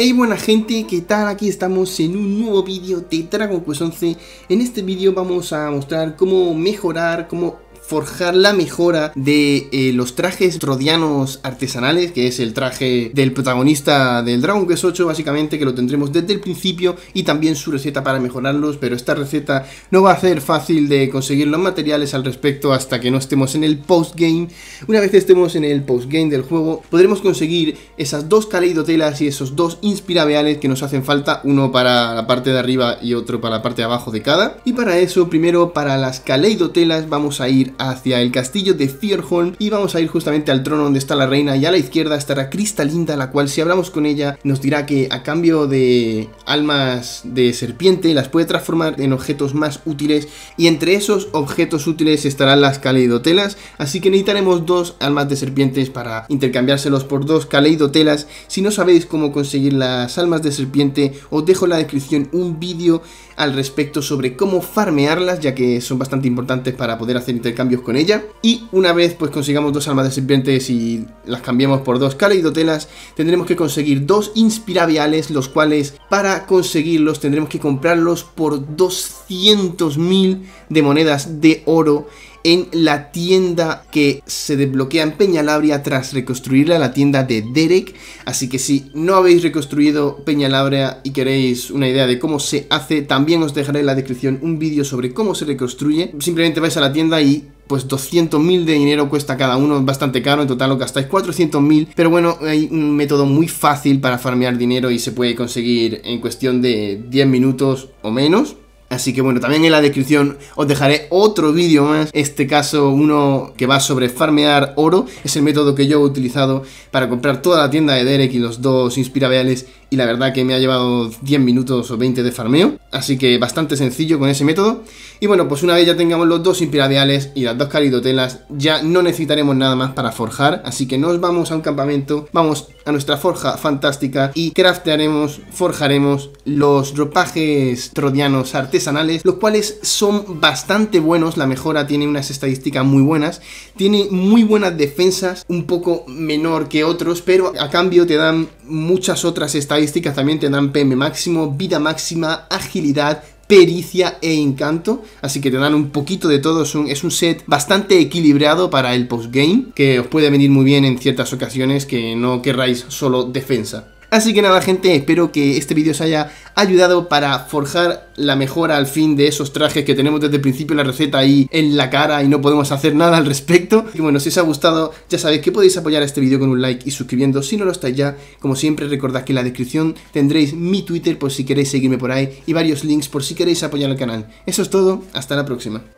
Hey buena gente, ¿qué tal? Aquí estamos en un nuevo vídeo de Dragon Quest 11 En este vídeo vamos a mostrar cómo mejorar, cómo forjar la mejora de eh, los trajes trodianos artesanales, que es el traje del protagonista del Dragon Quest 8, básicamente, que lo tendremos desde el principio, y también su receta para mejorarlos, pero esta receta no va a ser fácil de conseguir los materiales al respecto hasta que no estemos en el post game. Una vez estemos en el post game del juego, podremos conseguir esas dos caleidotelas y esos dos inspiraveales que nos hacen falta, uno para la parte de arriba y otro para la parte de abajo de cada. Y para eso, primero para las caleidotelas vamos a ir hacia el castillo de Fierholm y vamos a ir justamente al trono donde está la reina y a la izquierda estará Cristalinda, la cual si hablamos con ella nos dirá que a cambio de almas de serpiente las puede transformar en objetos más útiles y entre esos objetos útiles estarán las caleidotelas, así que necesitaremos dos almas de serpientes para intercambiárselos por dos caleidotelas. Si no sabéis cómo conseguir las almas de serpiente, os dejo en la descripción un vídeo al respecto sobre cómo farmearlas, ya que son bastante importantes para poder hacer intercambio con ella. Y una vez pues consigamos dos almas de serpientes y las cambiamos por dos telas tendremos que conseguir dos inspiraviales, los cuales para conseguirlos tendremos que comprarlos por 200.000 de monedas de oro en la tienda que se desbloquea en Peñalabria tras reconstruirla, la tienda de Derek. Así que si no habéis reconstruido Peñalabria y queréis una idea de cómo se hace, también os dejaré en la descripción un vídeo sobre cómo se reconstruye. Simplemente vais a la tienda y pues 200.000 de dinero cuesta cada uno, es bastante caro, en total lo gastáis 400.000, pero bueno, hay un método muy fácil para farmear dinero y se puede conseguir en cuestión de 10 minutos o menos. Así que bueno, también en la descripción os dejaré otro vídeo más, este caso uno que va sobre farmear oro, es el método que yo he utilizado para comprar toda la tienda de Derek y los dos inspirabeales y la verdad que me ha llevado 10 minutos o 20 de farmeo, así que bastante sencillo con ese método. Y bueno, pues una vez ya tengamos los dos imperiales y las dos calidotelas, ya no necesitaremos nada más para forjar, así que nos vamos a un campamento, vamos a nuestra forja fantástica y craftearemos, forjaremos los ropajes trodianos artesanales, los cuales son bastante buenos, la mejora tiene unas estadísticas muy buenas, tiene muy buenas defensas, un poco menor que otros, pero a cambio te dan muchas otras estadísticas también te dan PM máximo, vida máxima, agilidad, pericia e encanto. Así que te dan un poquito de todo. Es un, es un set bastante equilibrado para el postgame, que os puede venir muy bien en ciertas ocasiones que no querráis solo defensa. Así que nada gente, espero que este vídeo os haya ayudado para forjar la mejora al fin de esos trajes que tenemos desde el principio la receta ahí en la cara y no podemos hacer nada al respecto. Y bueno, si os ha gustado ya sabéis que podéis apoyar este vídeo con un like y suscribiendo si no lo estáis ya. Como siempre recordad que en la descripción tendréis mi Twitter por si queréis seguirme por ahí y varios links por si queréis apoyar al canal. Eso es todo, hasta la próxima.